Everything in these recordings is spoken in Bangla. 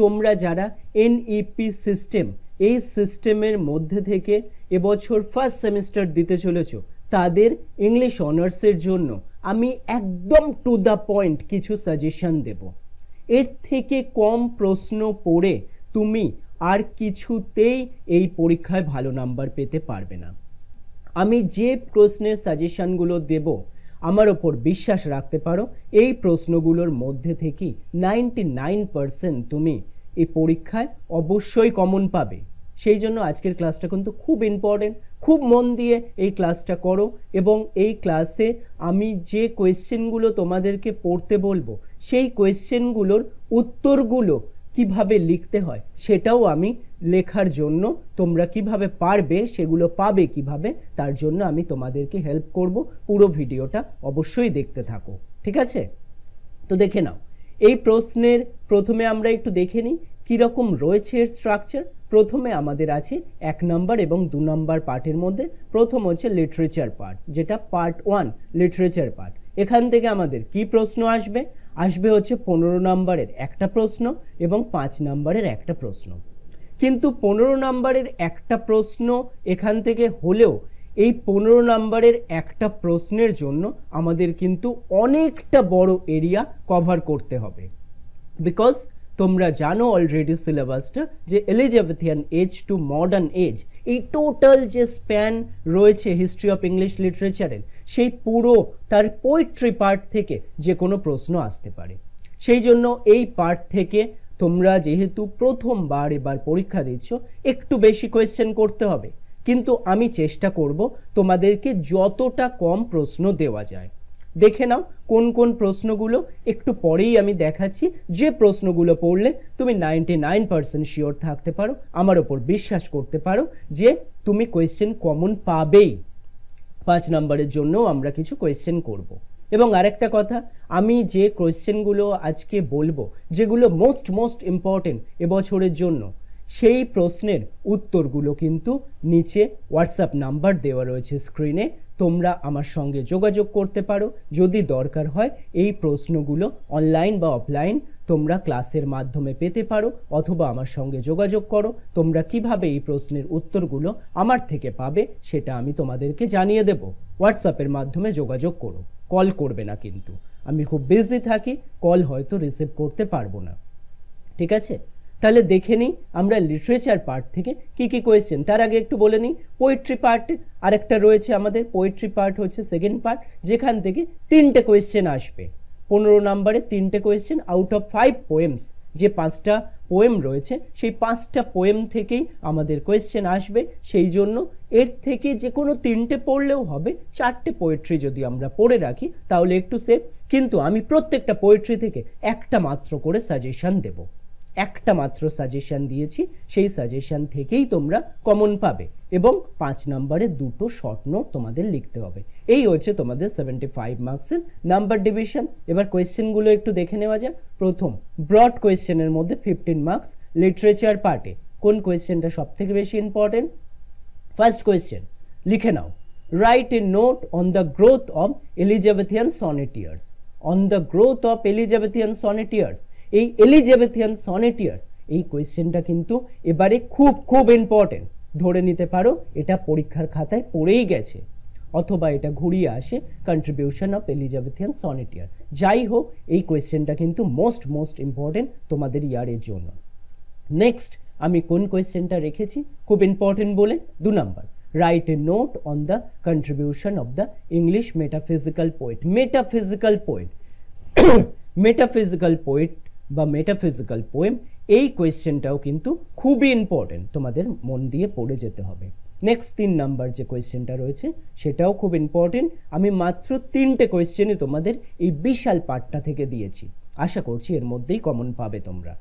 তোমরা যারা এনইপি সিস্টেম e এই সিস্টেমের মধ্যে থেকে এবছর ফার্স্ট সেমিস্টার দিতে চলেছ তাদের ইংলিশ অনার্সের জন্য আমি একদম টু দ্য পয়েন্ট কিছু সাজেশন দেব এর থেকে কম প্রশ্ন পড়ে তুমি আর কিছুতেই এই পরীক্ষায় ভালো নাম্বার পেতে পারবে না আমি যে প্রশ্নের সাজেশনগুলো দেবো আমার ওপর বিশ্বাস রাখতে পারো এই প্রশ্নগুলোর মধ্যে থেকেই নাইনটি নাইন পারসেন্ট তুমি এই পরীক্ষায় অবশ্যই কমন পাবে সেই জন্য আজকের ক্লাসটা কিন্তু খুব ইম্পর্টেন্ট খুব মন দিয়ে এই ক্লাসটা করো এবং এই ক্লাসে আমি যে কোয়েশ্চেনগুলো তোমাদেরকে পড়তে বলবো সেই কোয়েশ্চেনগুলোর উত্তরগুলো কিভাবে লিখতে হয় সেটাও আমি লেখার জন্য তোমরা কিভাবে পারবে সেগুলো পাবে কিভাবে তার জন্য আমি তোমাদেরকে হেল্প করব পুরো ভিডিওটা অবশ্যই দেখতে থাকো ঠিক আছে তো দেখে নাও এই প্রশ্নের প্রথমে আমরা একটু দেখে নিই কীরকম রয়েছে এর স্ট্রাকচার প্রথমে আমাদের আছে এক নম্বর এবং দু নম্বর পার্টের মধ্যে প্রথম হচ্ছে লিটারেচার পার্ট যেটা পার্ট ওয়ান লিটারেচার পার্ট এখান থেকে আমাদের কি প্রশ্ন আসবে আসবে হচ্ছে পনেরো নম্বরের একটা প্রশ্ন এবং পাঁচ নম্বরের একটা প্রশ্ন কিন্তু পনেরো নাম্বারের একটা প্রশ্ন এখান থেকে হলেও এই পনেরো নাম্বারের একটা প্রশ্নের জন্য আমাদের কিন্তু অনেকটা বড় এরিয়া কভার করতে হবে বিকজ তোমরা জানো অলরেডি সিলেবাসটা যে Elizabethan age to modern age এই টোটাল যে স্প্যান রয়েছে হিস্ট্রি অফ ইংলিশ লিটারেচারের সেই পুরো তার পোয়েট্রি পার্ট থেকে যে কোনো প্রশ্ন আসতে পারে সেই জন্য এই পার্ট থেকে তোমরা যেহেতু প্রথমবার এবার পরীক্ষা দিচ্ছ একটু বেশি কোয়েশ্চেন করতে হবে কিন্তু আমি চেষ্টা করব তোমাদেরকে যতটা কম প্রশ্ন দেওয়া যায় দেখে নাও কোন কোন প্রশ্নগুলো একটু পরেই আমি দেখাচ্ছি যে প্রশ্নগুলো পড়লে তুমি নাইনটি নাইন পার্সেন্ট শিওর থাকতে পারো আমার ওপর বিশ্বাস করতে পারো যে তুমি কোয়েশ্চেন কমন পাবেই পাঁচ নম্বরের জন্য আমরা কিছু কোয়েশ্চেন করবো এবং আরেকটা কথা আমি যে কোয়েশ্চেনগুলো আজকে বলবো যেগুলো মোস্ট মোস্ট ইম্পর্টেন্ট এবছরের জন্য সেই প্রশ্নের উত্তরগুলো কিন্তু নিচে হোয়াটসঅ্যাপ নাম্বার দেওয়া রয়েছে স্ক্রিনে তোমরা আমার সঙ্গে যোগাযোগ করতে পারো যদি দরকার হয় এই প্রশ্নগুলো অনলাইন বা অফলাইন তোমরা ক্লাসের মাধ্যমে পেতে পারো অথবা আমার সঙ্গে যোগাযোগ করো তোমরা কিভাবে এই প্রশ্নের উত্তরগুলো আমার থেকে পাবে সেটা আমি তোমাদেরকে জানিয়ে দেব হোয়াটসঅ্যাপের মাধ্যমে যোগাযোগ করো কল করবে না কিন্তু আমি খুব বিজি থাকি কল হয়তো রিসিভ করতে পারবো না ঠিক আছে তাহলে দেখে নিই আমরা লিটারেচার পার্ট থেকে কি কি কোয়েশ্চেন তার আগে একটু বলে নিই পোয়েট্রি পার্ট আরেকটা রয়েছে আমাদের পোয়েট্রি পার্ট হচ্ছে সেকেন্ড পার্ট যেখান থেকে তিনটে কোয়েশ্চেন আসবে পনেরো নম্বরে তিনটে question out of five poems যে পাঁচটা পোয়েম রয়েছে সেই পাঁচটা পোয়েম থেকেই আমাদের কোয়েশ্চেন আসবে সেই জন্য এর থেকে যে কোনো তিনটে পড়লেও হবে চারটে পোয়েট্রি যদি আমরা পড়ে রাখি তাহলে একটু সেফ কিন্তু আমি প্রত্যেকটা পোয়েট্রি থেকে একটা মাত্র করে সাজেশন দেবো একটা মাত্র সাজেশন দিয়েছি সেই সাজেশন থেকেই তোমরা কমন পাবে এবং পাঁচ নম্বরে দুটো শর্ট নোট তোমাদের লিখতে হবে এই হচ্ছে তোমাদের সেভেন্টি ফাইভ মার্কসের নাম্বার ডিভিশন এবার কোয়েশ্চেনগুলো একটু দেখে নেওয়া যাক প্রথম ব্রড কোয়েশ্চেনের মধ্যে ফিফটিন মার্কস লিটারেচার পার্টে কোন কোয়েশ্চেনটা সব থেকে বেশি ইম্পর্টেন্ট ফার্স্ট কোয়েশ্চেন লিখে নাও write a note on the growth of Elizabethan sonneteers on the growth of Elizabethan sonneteers এই এলিজাবেথিয়ান সনেটিয়ার্স এই কোয়েশ্চেনটা কিন্তু এবারে খুব খুব ইম্পর্টেন্ট ধরে নিতে পারো এটা পরীক্ষার খাতায় পড়েই গেছে অথবা এটা ঘুরিয়ে আসে কন্ট্রিবিউশন অফ এলিজাবেথিয়ান সনেটিয়ার যাই হোক এই কোয়েশ্চেনটা কিন্তু মোস্ট মোস্ট ইম্পর্টেন্ট তোমাদের ইয়ারের জন্য নেক্সট আমি কোন কোয়েশ্চেনটা রেখেছি খুব ইম্পর্টেন্ট বলে দু number write a note on the contribution of the English metaphysical poet metaphysical poet metaphysical poet বা মেটাফিজিক্যাল পোয়েম এই কোয়েশ্চেনটাও কিন্তু খুবই ইম্পর্টেন্ট তোমাদের মন দিয়ে পড়ে যেতে হবে নেক্সট তিন নাম্বার যে কোয়েশ্চেনটা রয়েছে সেটাও খুব ইম্পর্টেন্ট আমি মাত্র তিনটে কোয়েশ্চেনই তোমাদের এই বিশাল পার্টটা থেকে দিয়েছি আশা করছি এর মধ্যেই কমন পাবে তোমরা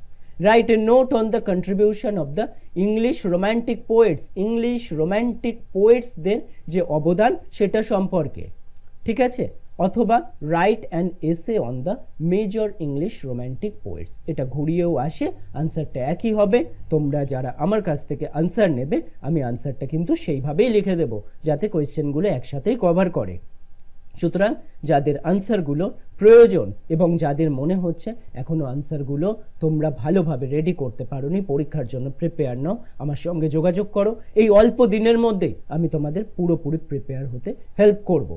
write a note on the contribution of the English romantic poets English romantic পোয়েটসদের যে অবদান সেটা সম্পর্কে ঠিক আছে অথবা write an essay on the major English romantic poets এটা ঘুরিয়েও আসে আনসারটা একই হবে তোমরা যারা আমার কাছ থেকে আনসার নেবে আমি আনসারটা কিন্তু সেইভাবেই লিখে দেব যাতে কোয়েশ্চেনগুলো একসাথেই কভার করে সুতরাং যাদের আনসারগুলো প্রয়োজন এবং যাদের মনে হচ্ছে এখনও আনসারগুলো তোমরা ভালোভাবে রেডি করতে পারোনি পরীক্ষার জন্য প্রিপেয়ার নাও আমার সঙ্গে যোগাযোগ করো এই অল্প দিনের মধ্যে আমি তোমাদের পুরোপুরি প্রিপেয়ার হতে হেল্প করব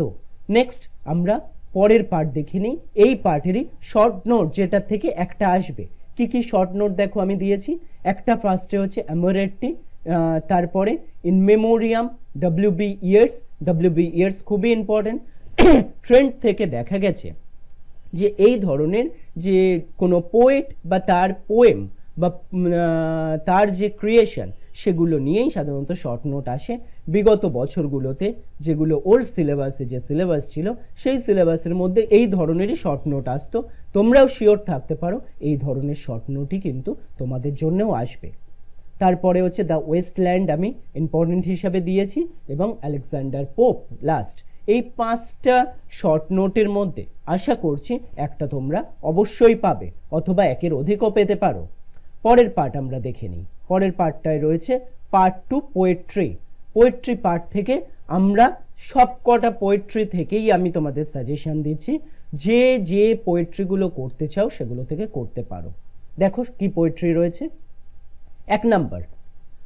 তো নেক্সট আমরা পরের পার্ট দেখে নিই এই পার্টেরই শর্ট নোট যেটা থেকে একটা আসবে কি কি শর্ট নোট দেখো আমি দিয়েছি একটা ফার্স্টে হচ্ছে অ্যামোরেটটি তারপরে In Memoriam W B Yeats W B Yeats খুবই ইম্পর্টেন্ট ট্রেন্ড থেকে দেখা গেছে যে এই ধরনের যে কোনো পোয়েট বা তার পোয়েম বা তার যে ক্রিয়েশন সেগুলো নিয়েই সাধারণত শর্ট নোট আসে বিগত বছরগুলোতে যেগুলো ওল্ড সিলেবাসে যে সিলেবাস ছিল সেই সিলেবাসের মধ্যে এই ধরনেরই শর্ট নোট আসতো তোমরাও শিওর থাকতে পারো এই ধরনের শর্ট নোটই কিন্তু তোমাদের জন্যও আসবে তারপরে হচ্ছে দ্য ওয়েস্টল্যান্ড আমি ইম্পর্টেন্ট হিসাবে দিয়েছি এবং আলেকজান্ডার পোপ লাস্ট এই পাঁচটা শর্ট নোটের মধ্যে আশা করছি একটা তোমরা অবশ্যই পাবে অথবা একের অধিকও পেতে পারো পরের পার্ট আমরা দেখে নিই পরের পার্টটায় রয়েছে part two poetry poetry part থেকে আমরা সবকটা পোয়েট্রি থেকেই আমি তোমাদের সাজেশন দিচ্ছি যে যে পোয়েট্রিগুলো করতে চাও সেগুলো থেকে করতে পারো দেখো কি পোয়েট্রি রয়েছে এক নাম্বার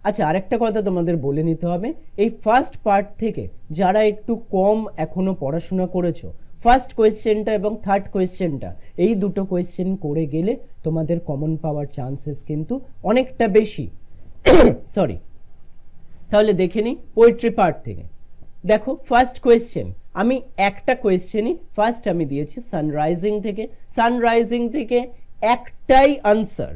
আচ্ছা আরেকটা কথা তোমাদের বলে নিতে হবে এই ফার্স্ট পার্ট থেকে যারা একটু কম এখনো পড়াশোনা করেছো ফার্স্ট কোয়েশ্চেনটা এবং থার্ড কোয়েশ্চেনটা এই দুটো কোয়েশ্চেন করে গেলে তোমাদের কমন পাওয়ার চান্সেস কিন্তু অনেকটা বেশি সরি তাহলে দেখে নিই পোয়েট্রি পার্ট থেকে দেখো ফার্স্ট কোয়েশ্চেন আমি একটা কোয়েশ্চেনই ফার্স্ট আমি দিয়েছি সানরাইজিং থেকে সানরাইজিং থেকে একটাই আনসার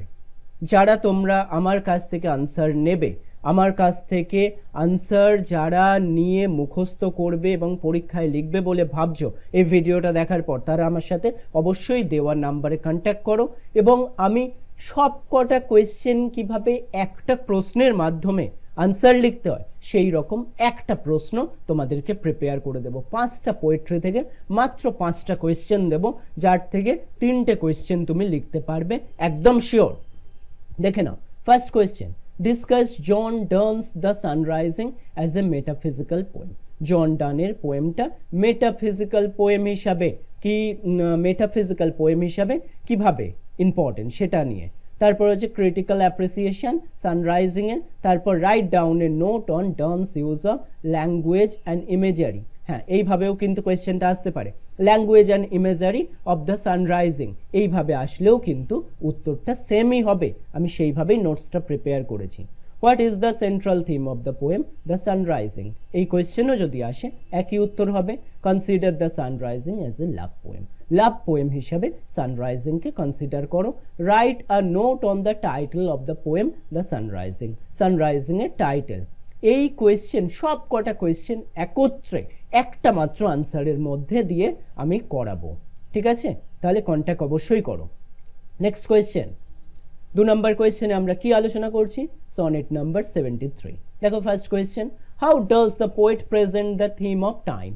যারা তোমরা আমার কাছ থেকে আনসার নেবে আমার কাছ থেকে আনসার যারা নিয়ে মুখস্থ করবে এবং পরীক্ষায় লিখবে বলে ভাবছো এই ভিডিওটা দেখার পর তারা আমার সাথে অবশ্যই দেওয়ার নাম্বারে কন্ট্যাক্ট করো এবং আমি সবকটা কোয়েশ্চেন কীভাবে একটা প্রশ্নের মাধ্যমে আনসার লিখতে হয় সেই রকম একটা প্রশ্ন তোমাদেরকে প্রিপেয়ার করে দেব পাঁচটা পোয়েট্রি থেকে মাত্র পাঁচটা কোয়েশ্চেন দেব যার থেকে তিনটে কোয়েশ্চেন তুমি লিখতে পারবে একদম শিওর দেখে নাও first question discuss John Donne's the sun rising as a metaphysical poem John ডানের পোয়েমটা মেটাফিজিক্যাল পোয়েম হিসাবে কি মেটাফিজিক্যাল পোয়েম হিসাবে কিভাবে ইম্পর্টেন্ট সেটা নিয়ে তারপর হচ্ছে ক্রিটিক্যাল অ্যাপ্রিসিয়েশন সানরাইজিংয়ের তারপর রাইট ডাউনের note on Donne's use of language and imagery হ্যাঁ এইভাবেও কিন্তু কোয়েশ্চেনটা আসতে পারে language and imagery of the sun rising এইভাবে আসলেও কিন্তু উত্তরটা সেমই হবে আমি সেইভাবেই নোটসটা প্রিপেয়ার করেছি what is the central theme of the poem the sun rising এই কোয়েশ্চেনও যদি আসে একই উত্তর হবে consider the sun rising as a love poem love poem হিসাবে সানরাইজিংকে কনসিডার করো write a note on the title of the poem the sun rising এর টাইটেল এই কোয়েশ্চেন সব কটা কোয়েশ্চেন একত্রে একটা মাত্র আনসারের মধ্যে দিয়ে আমি করাবো ঠিক আছে তাহলে কন্ট্যাক্ট অবশ্যই করো নেক্সট কোয়েশ্চেন দু নম্বর কোয়েশ্চেনে আমরা কি আলোচনা করছি সনেট নাম্বার সেভেন্টি থ্রি দেখো first question how does the poet present the theme of time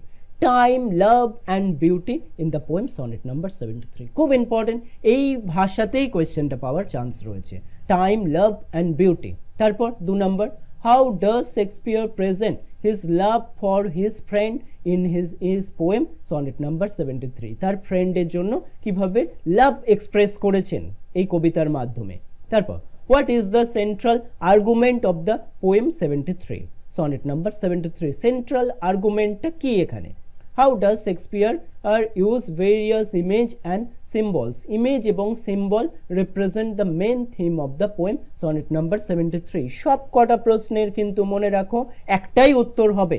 time love and beauty in the poem sonnet number seventy three খুব ইম্পর্টেন্ট এই ভাষাতেই কোয়েশ্চেনটা পাওয়ার চান্স রয়েছে টাইম লাভ অ্যান্ড বিউটি তারপর দু নম্বর how does Shakespeare present his love for his friend in his is poem sonnet number seventy three তার ফ্রেন্ডের জন্য কিভাবে লাভ এক্সপ্রেস করেছেন এই কবিতার মাধ্যমে তারপর what is the central argument of the poem seventy three sonnet number seventy three সেন্ট্রাল আর্গুমেন্টটা কি এখানে হাউ ডাজ শেক্সপিয়ার আর use various image and symbols image এবং symbol represent the main theme of the poem sonnet number seventy three সব কটা প্রশ্নের কিন্তু মনে রাখো একটাই উত্তর হবে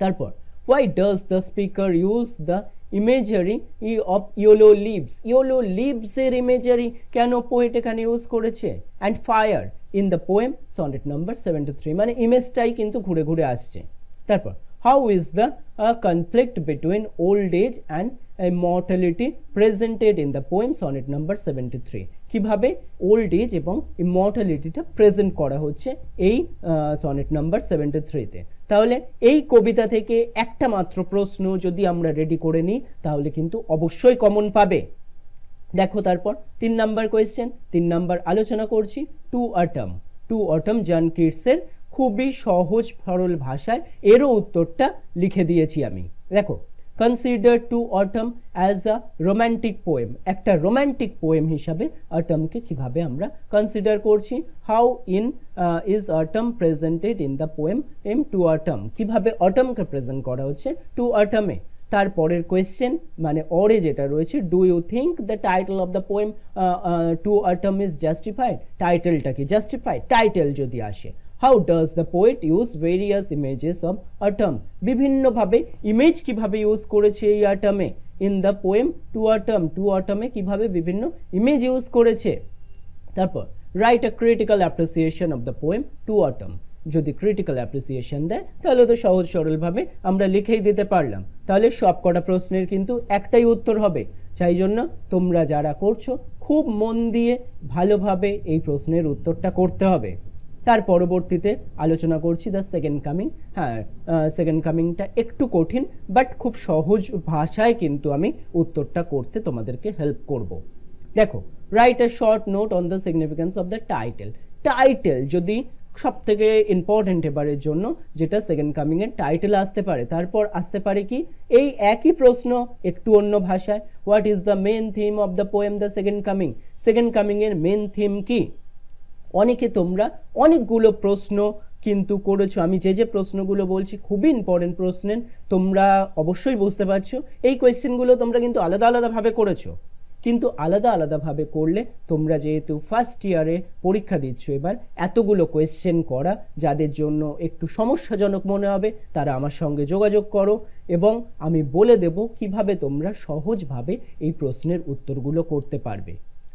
তারপর why does the speaker use the imagery of yellow leaves yellow লিভসের ইমেজারি কেন পোয়েট এখানে ইউজ করেছে and fire in the poem sonnet number seventy three মানে ইমেজটাই কিন্তু ঘুরে ঘুরে আসছে তারপর how is the conflict between old age and immortality presented in the poem sonnet number seventy three কীভাবে ওল্ড এজ এবং ইমর্টালিটিটা প্রেজেন্ট করা হচ্ছে এই সনেট নাম্বার সেভেন্টি থ্রিতে তাহলে এই কবিতা থেকে একটা মাত্র প্রশ্ন যদি আমরা রেডি করে নিই তাহলে কিন্তু অবশ্যই কমন পাবে দেখো তারপর তিন নাম্বার কোয়েশ্চেন তিন নাম্বার আলোচনা করছি to autumn to autumn John কিটসের খুবই সহজ সরল ভাষায় এরও উত্তরটা লিখে দিয়েছি আমি দেখো consider to autumn as a romantic poem একটা রোম্যান্টিক পোয়েম হিসাবে অটমকে কীভাবে আমরা কনসিডার করছি how in is autumn presented in the poem um to autumn কীভাবে অটমকে প্রেজেন্ট করা হচ্ছে টু অটমে তারপরের কোয়েশ্চেন মানে অরে যেটা রয়েছে do you think the title of the poem to autumn is justified টাইটেলটা কি জাস্টিফাইড টাইটেল যদি আসে how does the poet use various images of autumn বিভিন্নভাবে ইমেজ কিভাবে ইউজ করেছে এই আটমে in the poem to autumn to আটামে কিভাবে বিভিন্ন ইমেজ ইউজ করেছে তারপর write a critical appreciation of the poem to autumn যদি ক্রিটিক্যাল অ্যাপ্রিসিয়েশন দেয় তাহলে তো সহজ সরলভাবে আমরা লিখেই দিতে পারলাম তাহলে সব কটা প্রশ্নের কিন্তু একটাই উত্তর হবে যাই জন্য তোমরা যারা করছো খুব মন দিয়ে ভালোভাবে এই প্রশ্নের উত্তরটা করতে হবে তার পরবর্তীতে আলোচনা করছি দ্য সেকেন্ড কামিং হ্যাঁ সেকেন্ড কামিংটা একটু কঠিন বাট খুব সহজ ভাষায় কিন্তু আমি উত্তরটা করতে তোমাদেরকে হেল্প করব দেখো write a short note on the significance of the title title যদি সব থেকে ইম্পর্টেন্ট এবারের জন্য যেটা সেকেন্ড কামিংয়ের টাইটেল আসতে পারে তারপর আসতে পারে কি এই একই প্রশ্ন একটু অন্য ভাষায় what is the main theme of the poem the second coming second কামিংয়ের মেন থিম কি অনেকে তোমরা অনেকগুলো প্রশ্ন কিন্তু করেছো আমি যে যে প্রশ্নগুলো বলছি খুবই ইম্পর্টেন্ট প্রশ্নের তোমরা অবশ্যই বুঝতে পারছো এই কোয়েশ্চেনগুলো তোমরা কিন্তু আলাদা আলাদাভাবে করেছো কিন্তু আলাদা আলাদাভাবে করলে তোমরা যেহেতু ফার্স্ট ইয়ারে পরীক্ষা দিচ্ছ এবার এতগুলো কোয়েশ্চেন করা যাদের জন্য একটু সমস্যাজনক মনে হবে তারা আমার সঙ্গে যোগাযোগ করো এবং আমি বলে দেব কিভাবে তোমরা সহজভাবে এই প্রশ্নের উত্তরগুলো করতে পারবে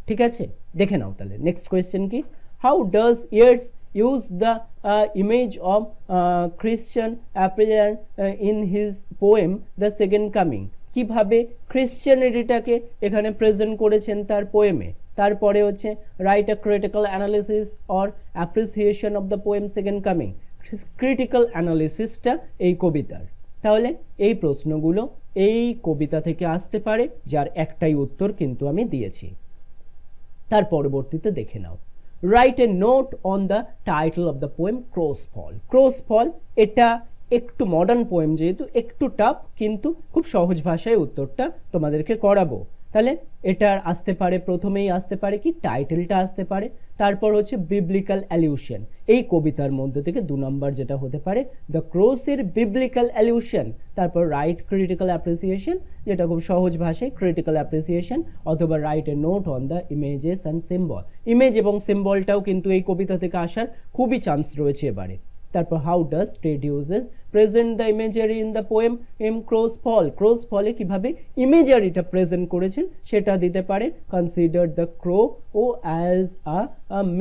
ঠিক আছে দেখে নাও তাহলে নেক্সট কোয়েশ্চেন কি how does yeats use the uh, image of uh, christian appearance uh, in his poem the second coming কিভাবে ক্রিশ্চিয়ানিটিটাকে এখানে প্রেজেন্ট করেছেন তার পোয়েমে তারপরে হচ্ছে write a critical analysis or appreciation of the poem second coming critical অ্যানালিসিসটা এই কবিতার তাহলে এই প্রশ্নগুলো এই কবিতা থেকে আসতে পারে যার একটাই উত্তর কিন্তু আমি দিয়েছি তার পরবর্তীতে দেখে নাও write a note on the on of the poem crow's fall crow's fall এটা একটু মডার্ন পোয়েম যেহেতু একটু টাফ কিন্তু খুব সহজ ভাষায় উত্তরটা তোমাদেরকে করাবো তাহলে এটার আসতে পারে প্রথমেই আসতে পারে কি টাইটেলটা আসতে পারে তারপর হচ্ছে বিবলিক্যাল অ্যালিউশন এই কবিতার মধ্যে থেকে দু নম্বর যেটা হতে পারে দ্য ক্রোসের বিবলিক্যাল অ্যালিউশন তারপর রাইট ক্রিটিক্যাল অ্যাপ্রিসিয়েশন যেটা খুব সহজ ভাষায় ক্রিটিক্যাল অ্যাপ্রিসিয়েশন অথবা write a note on the images and symbol image এবং সিম্বলটাও কিন্তু এই কবিতা থেকে আসার খুবই চান্স রয়েছে এবারে তারপর হাউ ডাজ ট্রেড uses present the imagery in the poem um crow's fall crow's ফলে কিভাবে ইমেজারিটা প্রেজেন্ট করেছেন সেটা দিতে পারে কনসিডার দ্য ক্রো ও as a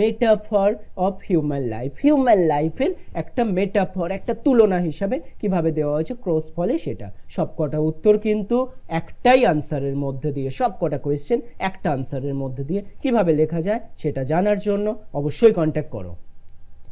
metaphor of human life human লাইফের একটা মেটাফর একটা তুলনা হিসাবে কিভাবে দেওয়া হয়েছে ক্রোস ফলে সেটা সবকটা উত্তর কিন্তু একটাই আনসারের মধ্যে দিয়ে সবকটা কোয়েশ্চেন একটা আনসারের মধ্যে দিয়ে কিভাবে লেখা যায় সেটা জানার জন্য অবশ্যই কন্ট্যাক্ট করো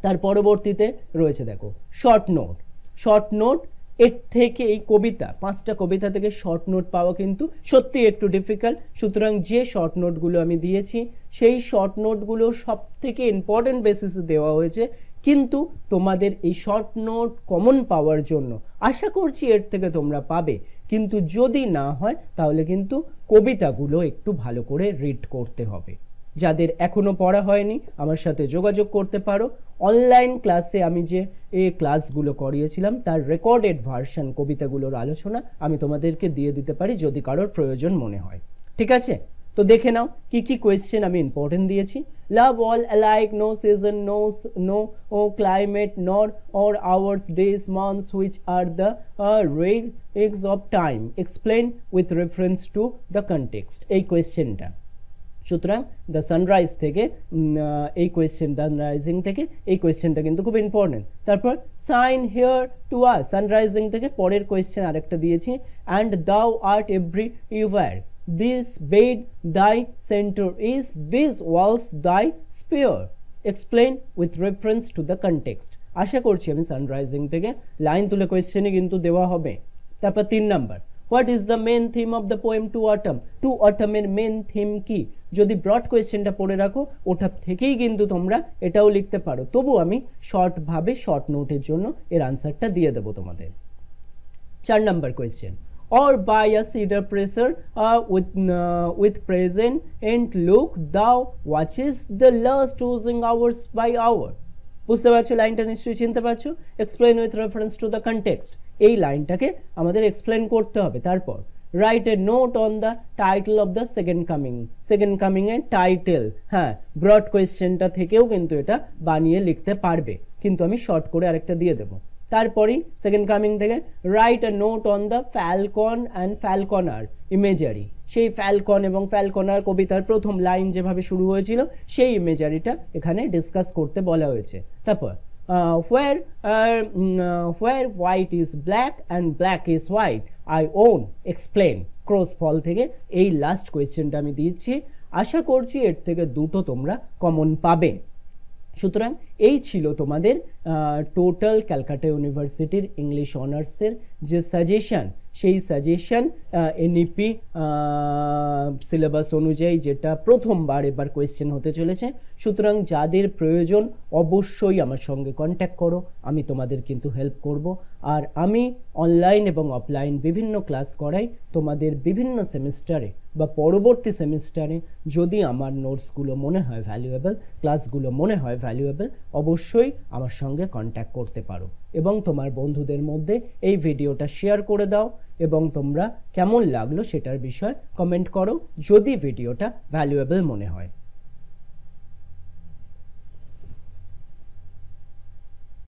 তার পরবর্তীতে রয়েছে দেখো শর্ট নোট শর্ট নোট এর থেকে এই কবিতা পাঁচটা কবিতা থেকে শর্ট নোট পাওয়া কিন্তু সত্যি একটু ডিফিকাল্ট সুতরাং যে শর্ট নোটগুলো আমি দিয়েছি সেই শর্ট নোটগুলো সব থেকে ইম্পর্টেন্ট বেসিসে দেওয়া হয়েছে কিন্তু তোমাদের এই শর্ট নোট কমন পাওয়ার জন্য আশা করছি এর থেকে তোমরা পাবে কিন্তু যদি না হয় তাহলে কিন্তু কবিতাগুলো একটু ভালো করে রিড করতে হবে যাদের এখনও পড়া হয়নি আমার সাথে যোগাযোগ করতে পারো অনলাইন ক্লাসে আমি যে এ ক্লাসগুলো করিয়েছিলাম তার রেকর্ডেড ভার্সন কবিতাগুলোর আলোচনা আমি তোমাদেরকে দিয়ে দিতে পারি যদি কারোর প্রয়োজন মনে হয় ঠিক আছে তো দেখে নাও কি কি কোয়েশ্চেন আমি ইম্পর্টেন্ট দিয়েছি love all alike no season no no ও climate nor or hours days months which are the rags of time explain with reference to the context এই কোয়েশ্চেনটা সুতরাং দ্য সানরাইজ থেকে এই কোয়েশ্চেনটা সানরাইজিং থেকে এই কোয়েশ্চেনটা কিন্তু খুব ইম্পর্টেন্ট তারপর সাইন হেয়ার টু আর সানরাইজিং থেকে পরের কোয়েশ্চেন আরেকটা দিয়েছি and thou art everywhere this bed thy centre is this walls thy sphere explain with reference to the context আশা করছি আমি সানরাইজিং থেকে লাইন তুলে কোয়েশ্চেনে কিন্তু দেওয়া হবে তারপর তিন number what is the main theme of the poem to autumn to অটমের মেন থিম কি যদি ব্রড কোয়েশ্চেনটা পড়ে রাখো ওটা থেকেই কিন্তু তোমরা এটাও লিখতে পারো তবু আমি শর্টভাবে শর্ট নোটের জন্য এর আনসারটা দিয়ে দেবো তোমাদের চার number question or by a cider press with with present and look and watches thou last the hours by hour বুঝতে পারছো লাইনটা নিশ্চয়ই চিনতে পারছো explain with reference to the context এই লাইনটাকে আমাদের এক্সপ্লেন করতে হবে তারপর write a note on the title of the second coming second coming এর টাইটেল হ্যাঁ ব্রড কোয়েশ্চেনটা থেকেও কিন্তু এটা বানিয়ে লিখতে পারবে কিন্তু আমি শর্ট করে আরেকটা দিয়ে দেবো তারপরেই সেকেন্ড কামিং থেকে write a note on the falcon and falconer imagery সেই ফ্যালকন এবং ফ্যালকনার কবিতার প্রথম লাইন যেভাবে শুরু হয়েছিল সেই ইমেজারিটা এখানে ডিসকাস করতে বলা হয়েছে তারপর Uh, where uh, uh, where white is black and black is white I own explain crow's fall থেকে এই লাস্ট কোয়েশ্চেনটা আমি দিয়েছি আশা করছি এর থেকে দুটো তোমরা কমন পাবে সুতরাং এই ছিল তোমাদের টোটাল ক্যালকাটা ইউনিভার্সিটির ইংলিশ অনার্সের যে সাজেশান সেই সাজেশন এনইপি সিলেবাস অনুযায়ী যেটা প্রথমবার এবার কোয়েশ্চেন হতে চলেছে সুতরাং যাদের প্রয়োজন অবশ্যই আমার সঙ্গে কন্ট্যাক্ট করো আমি তোমাদের কিন্তু হেল্প করব আর আমি অনলাইন এবং অফলাইন বিভিন্ন ক্লাস করাই তোমাদের বিভিন্ন সেমিস্টারে বা পরবর্তী সেমিস্টারে যদি আমার নোটসগুলো মনে হয় ভ্যালুয়েবল ক্লাসগুলো মনে হয় ভ্যালুয়েবল অবশ্যই আমার সঙ্গে কন্ট্যাক্ট করতে পারো এবং তোমার বন্ধুদের মধ্যে এই ভিডিওটা শেয়ার করে দাও এবং তোমরা কেমন লাগলো সেটার বিষয়ে কমেন্ট করো যদি ভিডিওটা ভ্যালুয়েবল মনে হয়